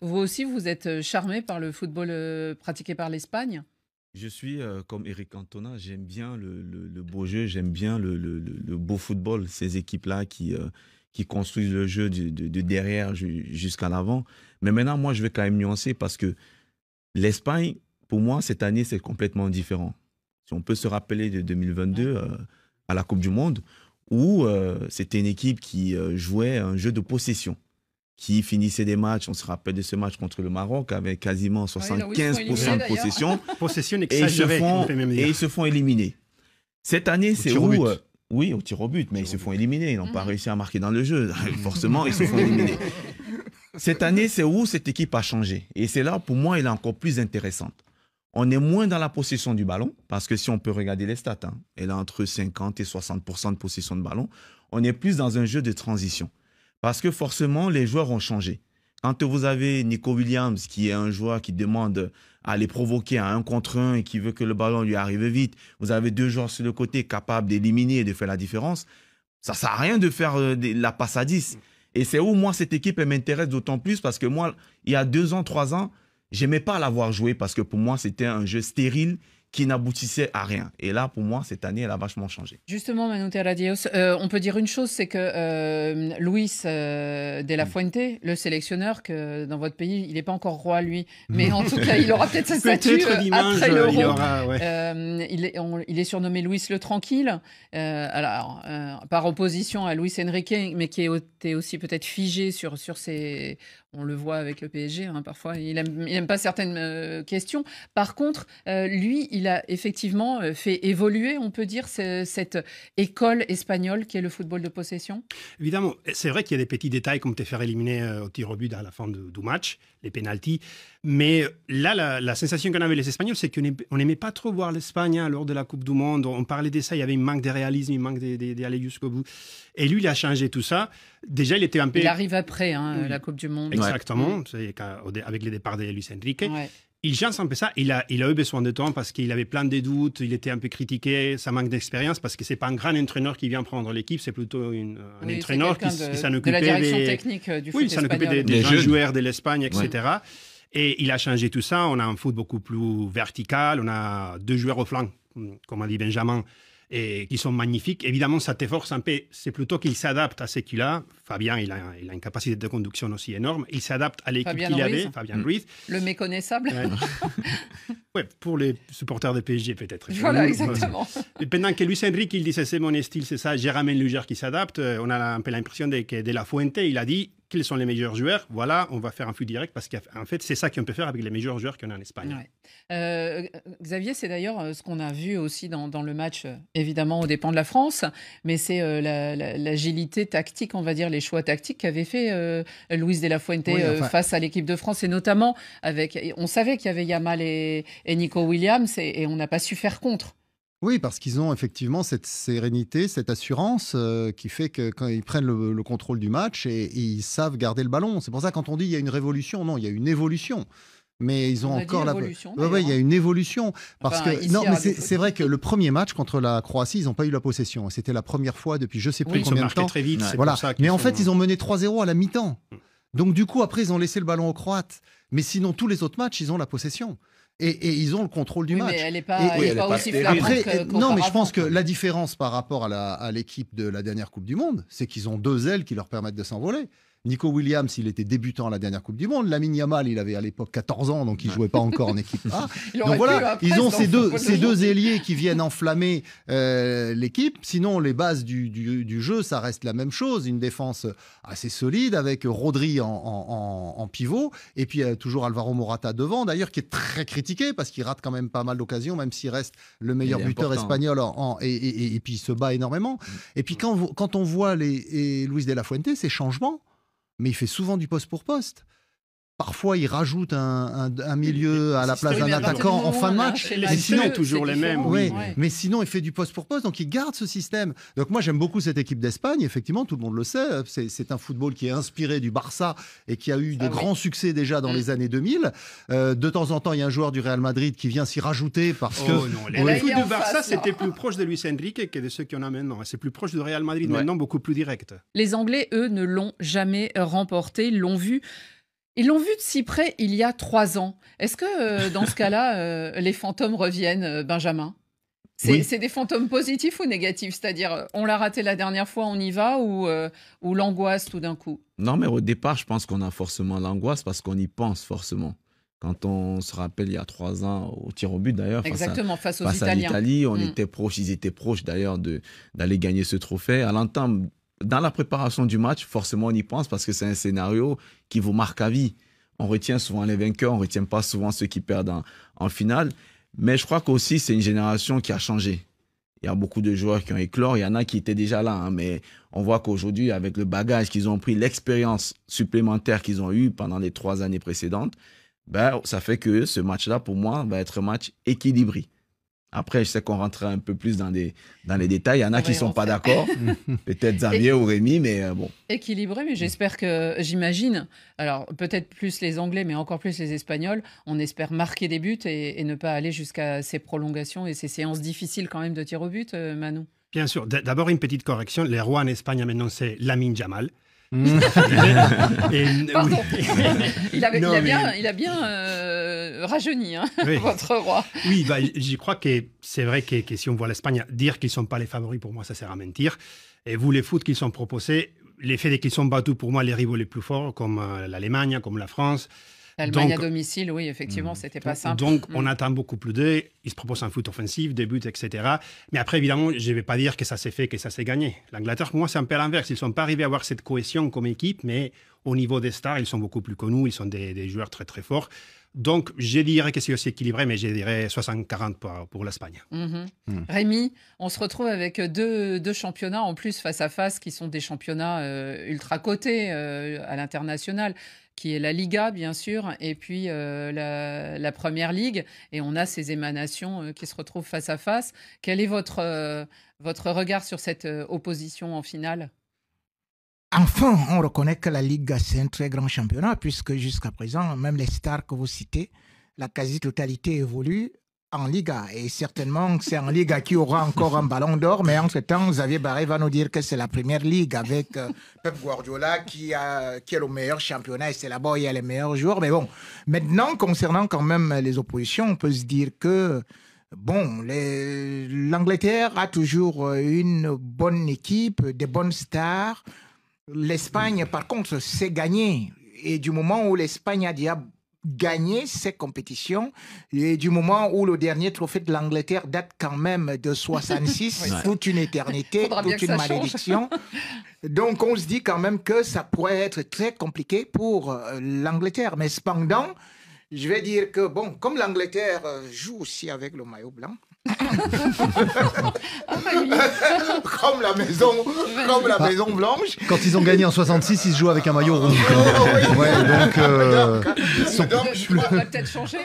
Vous aussi, vous êtes euh, charmé par le football euh, pratiqué par l'Espagne je suis euh, comme Eric Antona, j'aime bien le, beau jeu, j'aime bien le, beau football, ces équipes-là qui, qui construisent le jeu de, derrière jusqu'à l'avant. Mais maintenant, moi, je vais quand même nuancer parce que l'Espagne, pour moi, cette année, c'est complètement différent. Si on peut se rappeler de 2022 à la Coupe du Monde, où c'était une équipe qui jouait un jeu de possession qui finissait des matchs, on se rappelle de ce match contre le Maroc, avec quasiment 75% ah de possession. et, ils se font, et ils se font éliminer. Cette année, c'est où euh, oui, au tir au but, mais ils se font éliminer. Ils n'ont pas mhm. réussi à marquer dans le jeu. Forcément, ils se font éliminer. Cette année, c'est où cette équipe a changé. Et c'est là, pour moi, elle est encore plus intéressante. On est moins dans la possession du ballon, parce que si on peut regarder les stats, hein, elle a entre 50 et 60 de possession de ballon. On est plus dans un jeu de transition. Parce que forcément, les joueurs ont changé. Quand vous avez Nico Williams, qui est un joueur qui demande à les provoquer à un contre un et qui veut que le ballon lui arrive vite, vous avez deux joueurs sur le côté capables d'éliminer et de faire la différence, ça sert à rien de faire euh, la passe à 10. Et c'est où, moi, cette équipe, m'intéresse d'autant plus parce que moi, il y a deux ans, trois ans, j'aimais pas l'avoir joué parce que pour moi, c'était un jeu stérile qui n'aboutissait à rien. Et là, pour moi, cette année, elle a vachement changé. Justement, Manu Terradios, euh, on peut dire une chose, c'est que euh, Luis euh, de la mm. Fuente, le sélectionneur, que dans votre pays, il n'est pas encore roi, lui, mais en tout cas, il aura peut-être sa statue après Il, est surnommé Luis le Tranquille, alors, par opposition à Luis Enrique, mais qui était aussi peut-être figé sur, sur ses, on le voit avec le PSG, hein, parfois, il n'aime pas certaines euh, questions. Par contre, euh, lui, il a effectivement euh, fait évoluer, on peut dire, cette école espagnole qui est le football de possession Évidemment, c'est vrai qu'il y a des petits détails comme te faire éliminer au tir au but à la fin du match, les pénalties. Mais là, la, sensation qu'on avait les Espagnols, c'est qu'on n'aimait pas trop voir l'Espagne hein, lors de la Coupe du Monde. On parlait de ça, il y avait un manque de réalisme, il manque d'aller jusqu'au bout. Et lui, il a changé tout ça. Déjà, il était un peu... Il arrive après hein, la Coupe du Monde. Exactement, avec les départ de Luis Enrique. Il change un peu ça. Il a, il a eu besoin de temps parce qu'il avait plein de doutes, il était un peu critiqué, ça manque d'expérience parce que c'est pas un grand entraîneur qui vient prendre l'équipe, c'est plutôt un entraîneur qui, qui s'en De la direction des... technique euh, du des, des, joueurs de l'Espagne, etc. Et il a changé tout ça. On a un foot beaucoup plus vertical. On a deux joueurs au flanc, comme a dit Benjamin, et qui sont magnifiques. Évidemment, ça t'efforce un peu. C'est plutôt qu'il s'adapte à ce qu'il a. Fabien, il a, a, une capacité de conduction aussi énorme. Il s'adapte à l'équipe qu'il avait, Fabien mm. Ruiz. Le méconnaissable. Ouais. pour les supporters de PSG, peut-être. Voilà, mm. exactement. pendant que Luis Enrique, il disait c'est mon style, c'est ça, Jérôme Lugère le qui s'adapte. Euh, on a un peu l'impression que De La Fuente, il a dit quels sont les meilleurs joueurs Voilà, on va faire un flux direct parce qu'en fait, c'est ça qu'on peut faire avec les meilleurs joueurs qu'on a en Espagne. Euh, Xavier, c'est d'ailleurs euh, ce qu'on a vu aussi dans, le match, euh, évidemment, aux dépens de la France, mais c'est l'agilité tactique, on va dire, les choix tactiques qu'avait fait Luis de la Fuente face à l'équipe de France et notamment avec. On savait qu'il y avait Yamal et, Nico Williams et on n'a pas su faire contre. Oui, parce qu'ils ont effectivement cette sérénité, cette assurance euh, qui fait que quand ils prennent le, contrôle du match et, ils savent garder le ballon. C'est pour ça quand on dit il y a une révolution, non, il y a une évolution. Mais ils ont encore la. Oui, il y a hein. une évolution parce que non, mais c'est vrai que le premier match contre la Croatie, ils n'ont pas eu la possession. C'était la première fois depuis je sais plus combien de temps. Très vite, voilà. mais en fait, ils ont mené 3-0 à la mi-temps. Mm. Donc du coup, après, ils ont laissé le ballon aux Croates. Mais sinon, tous les autres matchs, ils ont la possession et, ils ont le contrôle du match. Mais elle n'est pas, Non, mais je pense que la différence par rapport à l'équipe de la dernière Coupe du Monde, c'est qu'ils ont deux ailes qui leur permettent de s'envoler. Nico Williams, il était débutant à la dernière Coupe du Monde. Lamine Yamal, il avait à l'époque 14 ans, donc il jouait pas encore en équipe donc voilà, ils ont ces deux, ces deux ailiers qui viennent enflammer euh, l'équipe. Sinon, les bases du, jeu, ça reste la même chose. Une défense assez solide avec Rodri en, pivot. Et puis, euh, toujours Alvaro Morata devant, d'ailleurs, qui est très critiqué parce qu'il rate quand même pas mal d'occasions, même s'il reste le meilleur buteur espagnol. et, puis, il se bat énormément. Mm. Et puis, quand, on voit les, et Luis de la Fuente, ces changements, mais il fait souvent du poste pour poste. Parfois, il rajoute un, milieu à la place d'un attaquant en fin de match. Mais sinon, toujours les mêmes. Oui. Mais sinon, il fait du poste pour poste, donc il garde ce système. Donc moi, j'aime beaucoup cette équipe d'Espagne. Effectivement, tout le monde le sait. C'est un football qui est inspiré du Barça et qui a eu ah de grands succès déjà dans mm. les années 2000. Euh, de temps en temps, il y a un joueur du Real Madrid qui vient s'y rajouter parce oh que non, les foot du Barça, hein. c'était plus proche de Luis Enrique que de ceux qu'on a maintenant. C'est plus proche du Real Madrid maintenant, beaucoup plus direct. Les Anglais, eux, ne l'ont jamais remporté. L'ont vu ils l'ont vu de si près il y a trois ans. Est-ce que euh, dans ce cas-là, euh, les fantômes reviennent, euh, Benjamin c'est, des fantômes positifs ou négatifs C'est-à-dire, on l'a raté la dernière fois, on y va, ou, ou l'angoisse tout d'un coup Non, mais au départ, je pense qu'on a forcément l'angoisse parce qu'on y pense forcément. Quand on se rappelle il y a trois ans au tir au but d'ailleurs, face, à, face, aux face à l'Italie, on hmm. était ils étaient proches d'ailleurs d'aller gagner ce trophée. À l'entame dans la préparation du match, forcément, on y pense parce que c'est un scénario qui vous marque à vie. On retient souvent les vainqueurs, on ne retient pas souvent ceux qui perdent en, finale. Mais je crois qu'aussi, c'est une génération qui a changé. Il y a beaucoup de joueurs qui ont éclore, il y en a qui étaient déjà là, hein, mais on voit qu'aujourd'hui, avec le bagage qu'ils ont pris, l'expérience supplémentaire qu'ils ont eue pendant les trois années précédentes, ben, ça fait que ce match-là, pour moi, va être un match équilibré. Après, je sais qu'on rentrera un peu plus dans, dans les détails. Il y en a qui ne sont pas d'accord, peut-être Xavier ou Rémi, mais euh, bon. Équilibré, mais j'espère que, j'imagine, alors peut-être plus les Anglais, mais encore plus les Espagnols, on espère marquer des buts et, ne pas aller jusqu'à ces prolongations et ces séances difficiles quand même de tir au but, euh, Manon. Bien sûr. D'abord, une petite correction. Les rois en Espagne, maintenant, c'est Lamine Jamal il, a, bien, euh, rajeuni hein, votre roi. Oui, bah, j'y crois que c'est vrai que, si on voit l'Espagne, dire qu'ils ne sont pas les favoris, pour moi, ça sert à mentir. Et vous, les foot qu'ils sont proposés, l'effet des qu'ils sont battus, pour moi, les rivaux les plus forts, comme euh, l'Allemagne, comme la France, L'Allemagne à domicile, oui, effectivement, mm. c'était pas simple. Donc, on mm. attend beaucoup plus d'eux. Ils se proposent un foot offensif, des buts, etc. Mais après, évidemment, je ne vais pas dire que ça s'est fait, que ça s'est gagné. L'Angleterre, pour moi, c'est un peu l'inverse. Ils ne sont pas arrivés à avoir cette cohésion comme équipe, mais au niveau des stars, ils sont beaucoup plus connus. Ils sont des, joueurs très, très forts. Donc, je dirais que c'est aussi équilibré, mais je dirais 60-40 pour, pour l'Espagne. Mm-hmm. Mm. Rémi, on se retrouve avec deux, deux, championnats en plus face à face qui sont des championnats euh, ultra cotés euh, à l'international qui est la Liga, bien sûr, et puis euh, la, Première Ligue. Et on a ces émanations euh, qui se retrouvent face à face. Quel est votre, euh, votre regard sur cette opposition en finale Enfin, on reconnaît que la Liga, c'est un très grand championnat, puisque jusqu'à présent, même les stars que vous citez, la quasi-totalité évolue en Liga. Et certainement, c'est en Liga qui aura encore un ballon d'or. Mais entre-temps, Xavier Barré va nous dire que c'est la première ligue avec euh, Pep Guardiola qui, a, est le meilleur championnat et c'est là-bas il y a les meilleurs joueurs. Mais bon, maintenant, concernant quand même les oppositions, on peut se dire que. Bon, l'Angleterre a toujours euh, une bonne équipe, des bonnes stars. L'Espagne, par contre, s'est gagnée. Et du moment où l'Espagne a dit, gagner ces compétitions. Et du moment où le dernier trophée de l'Angleterre date quand même de 66, toute une éternité, toute une malédiction. Donc on se dit quand même que ça pourrait être très compliqué pour euh, l'Angleterre. Mais cependant, je vais dire que, bon, comme l'Angleterre euh, joue aussi avec le maillot blanc, comme la maison, comme la maison blanche. Quand ils ont gagné en 66, ils se jouent avec un maillot rouge. donc, peut-être changer.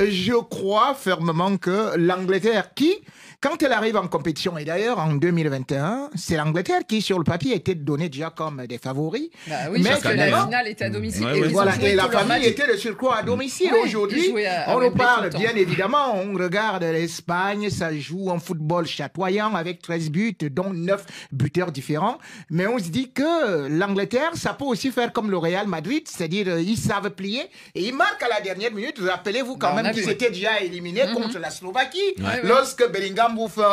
je crois fermement que l'Angleterre, qui quand elle arrive en compétition, et d'ailleurs en 2021, c'est l'Angleterre qui, sur le papier, était donnée déjà comme des favoris. Bah mais que la finale était à mm. domicile. et, la famille était de surcroît à domicile. Aujourd'hui, on nous parle, bien évidemment, on regarde l'Espagne, ça joue en football chatoyant avec 13 buts, dont 9 buteurs différents. Mais on se dit que l'Angleterre, ça peut aussi faire comme le Real Madrid, c'est-à-dire euh, ils savent plier et ils marquent à la dernière minute. Rappelez-vous quand bah, même qu'ils étaient déjà éliminés mm-hmm. contre la Slovaquie. lorsque Bellingham vous faire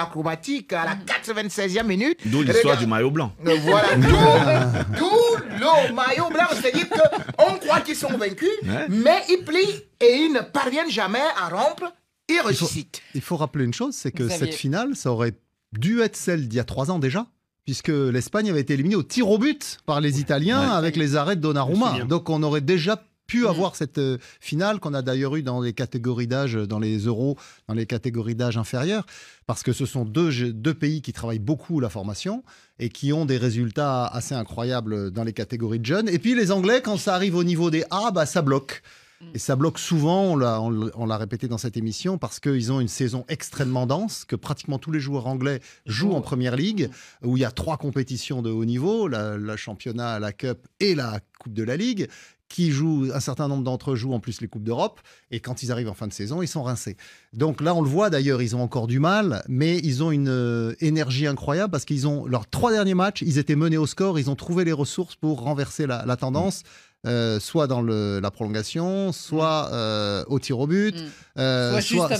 acrobatique à la 96e mm. minute. D'où l'histoire du maillot blanc. Euh, voilà, d'où le maillot blanc. C'est-à-dire qu'on croit qu'ils sont vaincus, mais ils plient et ils ne parviennent jamais à rompre. Ils réussissent Il faut, rappeler une chose, c'est que cette finale, ça aurait dû être celle d'il y a trois ans déjà puisque l'Espagne avait été éliminée au tir au but par les Italiens avec les arrêts de Donnarumma. Donc on aurait déjà pu mhm. avoir cette euh, finale qu'on a d'ailleurs eu dans les catégories d'âge, euh, dans les euros, dans les catégories d'âge inférieures, parce que ce sont deux, deux pays qui travaillent beaucoup la formation et qui ont des résultats assez incroyables euh, dans les catégories de jeunes. Et puis les Anglais, quand ça arrive au niveau des A, bah, ça bloque. Mm. Et ça bloque souvent, on l'a répété dans cette émission, parce qu'ils ont une saison extrêmement dense, que pratiquement tous les joueurs anglais jouent en Première Ligue, où il y a trois compétitions de haut niveau, la, la championnat, la Cup et la Coupe de la Ligue qui jouent, un certain nombre d'entre eux jouent en plus les Coupes d'Europe, et quand ils arrivent en fin de saison, ils sont rincés. Donc là, on le voit d'ailleurs, ils ont encore du mal, mais ils ont une euh, énergie incroyable parce qu'ils ont leurs trois derniers matchs, ils étaient menés au score, ils ont trouvé les ressources pour renverser la, tendance. Mmh. Euh, soit dans la prolongation, soit mm. euh, au tir au but, mm. euh, soit,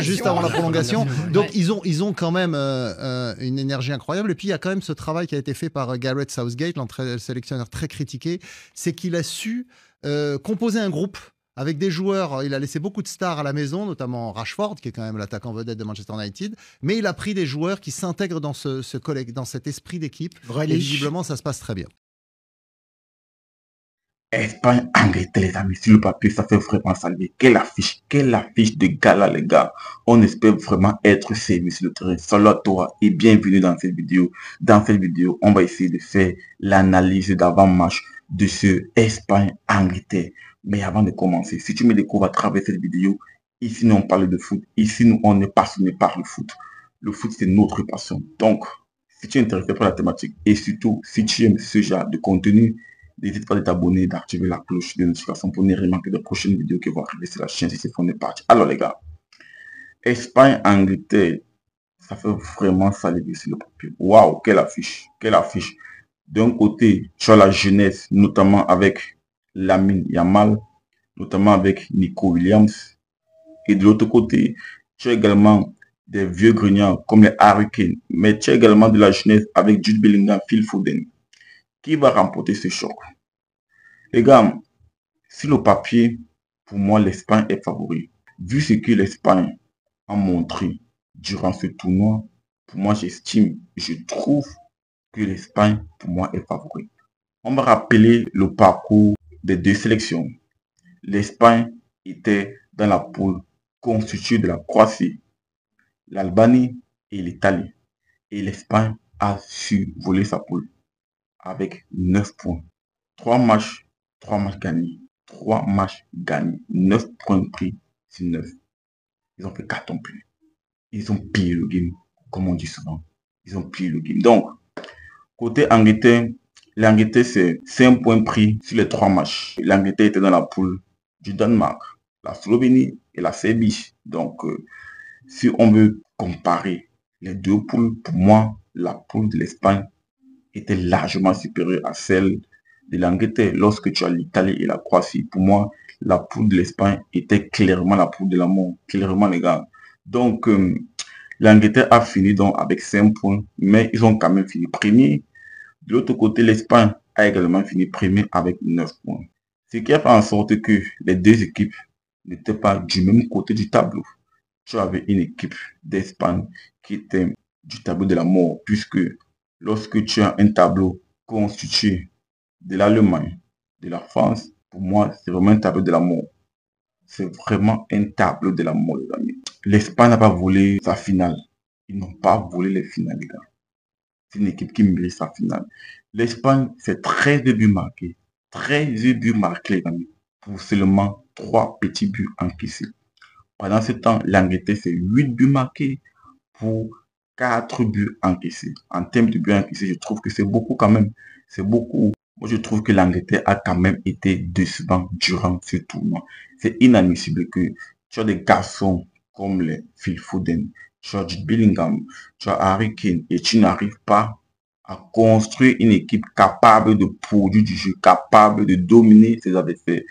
juste avant la prolongation. Donc ils, ont, ils ont quand même une énergie incroyable. Et puis il y a quand même ce travail qui a été fait par Garrett Southgate, l'entraîneur sélectionneur très critiqué, c'est qu'il a su composer un groupe avec des joueurs, il a laissé beaucoup de stars à la maison, notamment Rashford, qui est quand même l'attaquant vedette de Manchester United, mais il a pris des joueurs qui s'intègrent dans, dans cet esprit d'équipe. Et visiblement, ça se passe très bien. Espagne, Angleterre, les amis, sur le papier, ça fait vraiment saluer. Quelle affiche, quelle affiche de gala, les gars. On espère vraiment être servi sur le terrain. Salut à toi et bienvenue dans cette vidéo. Dans cette vidéo, on va essayer de faire l'analyse d'avant-match de ce Espagne-Angleterre. Mais avant de commencer, si tu me découvres à travers cette vidéo, ici, nous, on parle de foot. Ici, nous, on est passionné par le foot. Le foot, c'est notre passion. Donc, si tu es intéressé par la thématique et surtout, si tu aimes ce genre de contenu, N'hésite pas à t'abonner et d'activer la cloche de notification pour ne rien manquer de prochaines vidéos qui vont arriver sur la chaîne si c'est fondé parti. Alors les gars, Espagne, Angleterre, ça fait vraiment saliver sur le papier. Waouh, quelle affiche, quelle affiche. D'un côté, tu as la jeunesse, notamment avec Lamine Yamal, notamment avec Nico Williams. Et de l'autre côté, tu as également des vieux grignards comme les Hurricanes, mais tu as également de la jeunesse avec Jude Bellingham, Phil Foden qui va remporter ce choc Les gars, sur le papier, pour moi, l'Espagne est favori. Vu ce que l'Espagne a montré durant ce tournoi, pour moi, j'estime, je trouve que l'Espagne, pour moi, est favori. On va rappeler le parcours des deux sélections. L'Espagne était dans la poule constituée de la Croatie, l'Albanie et l'Italie. Et l'Espagne a su voler sa poule avec 9 points. 3 matchs, 3 matchs gagnés. 3 matchs gagnés. 9 points pris, c'est 9. Ils ont fait 4 en plus. Ils ont pillé le game, comme on dit souvent. Ils ont pillé le game. Donc, côté Angleterre, l'Angleterre, c'est 5 points pris sur les 3 matchs. L'Angleterre était dans la poule du Danemark, la Slovénie et la Serbie. Donc, euh, si on veut comparer les deux poules, pour moi, la poule de l'Espagne était largement supérieure à celle de l'Angleterre. Lorsque tu as l'Italie et la Croatie, pour moi, la poule de l'Espagne était clairement la poule de l'amour, Clairement, les gars. Donc, euh, a fini donc avec 5 points, mais ils ont quand même fini premier. De l'autre côté, l'Espagne a également fini premier avec 9 points. Ce qui a fait en sorte que les deux équipes n'étaient pas du même côté du tableau. Tu avais une équipe d'Espagne qui était du tableau de la mort, puisque lorsque tu as un tableau constitué de l'Allemagne, de la France, pour moi, c'est vraiment un tableau de l'amour. C'est vraiment un tableau de l'amour les amis. L'Espagne n'a pas volé sa finale. Ils n'ont pas volé les finales, les gars. C'est une équipe qui mérite sa finale. L'Espagne, c'est 13 buts marqués. 13 buts marqués, les amis. Pour seulement 3 petits buts encaissés. Pendant ce temps, l'Angleterre, c'est 8 buts marqués pour 4 buts encaissés. En termes de buts encaissés, je trouve que c'est beaucoup quand même. C'est beaucoup. Moi, je trouve que l'Angleterre a quand même été décevant durant ce tournoi. C'est inadmissible que tu as des garçons comme les Phil Foden, George Billingham, tu as Harry Kane et tu n'arrives pas à construire une équipe capable de produire du jeu, capable de dominer ses adversaires.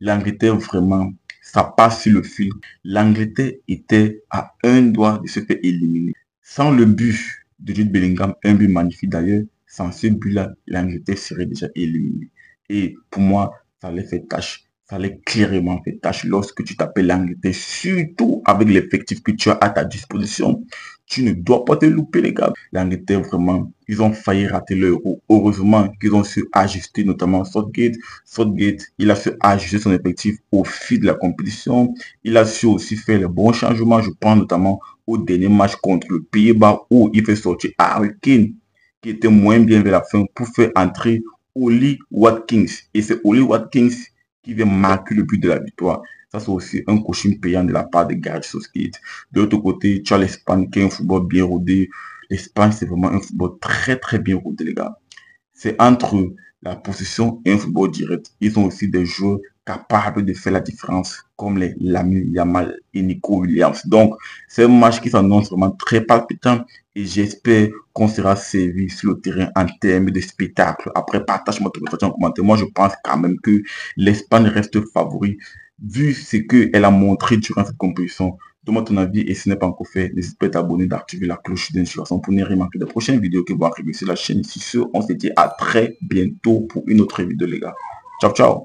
L'Angleterre vraiment, ça passe sur le fil. L'Angleterre était à un doigt de se faire éliminer. Sans le but de Jude Bellingham, un but magnifique d'ailleurs, sans ce but-là, l'Angleterre serait déjà éliminée. Et pour moi, ça allait faire tâche. Ça allait clairement faire tâche lorsque tu t'appelles l'Angleterre, surtout avec l'effectif que tu as à ta disposition. Tu ne dois pas te louper, les gars. L'Angleterre, vraiment, ils ont failli rater l'heure. Heureusement qu'ils ont su ajuster, notamment Southgate. Southgate, il a su ajuster son effectif au fil de la compétition. Il a su aussi faire les bons changements. Je prends notamment au dernier match contre le Pays-Bas où il fait sortir Harry qui était moins bien vers la fin pour faire entrer Oli Watkins. Et c'est Oli Watkins qui vient marquer le but de la victoire. Ça, c'est aussi un coaching payant de la part de Gareth Southgate. De l'autre côté, tu as l'Espagne qui est un football bien rodé. L'Espagne, c'est vraiment un football très, très bien rodé, les gars. C'est entre la possession et un football direct. Ils ont aussi des joueurs capable de faire la différence, comme les Lamy Yamal et Nico Williams. Donc, c'est un match qui s'annonce vraiment très palpitant et j'espère qu'on sera servi sur le terrain en termes de spectacle. Après, partage moi ton commentaire. Moi, je pense quand même que l'Espagne reste favori vu ce qu'elle a montré durant cette compétition. Donne-moi ton avis et si ce n'est pas encore fait, n'hésite pas à t'abonner, d'activer la cloche d'inscription pour ne rien manquer des prochaines vidéos que vont arriver sur la chaîne. Si ce, on se dit à très bientôt pour une autre vidéo, les gars. Ciao, ciao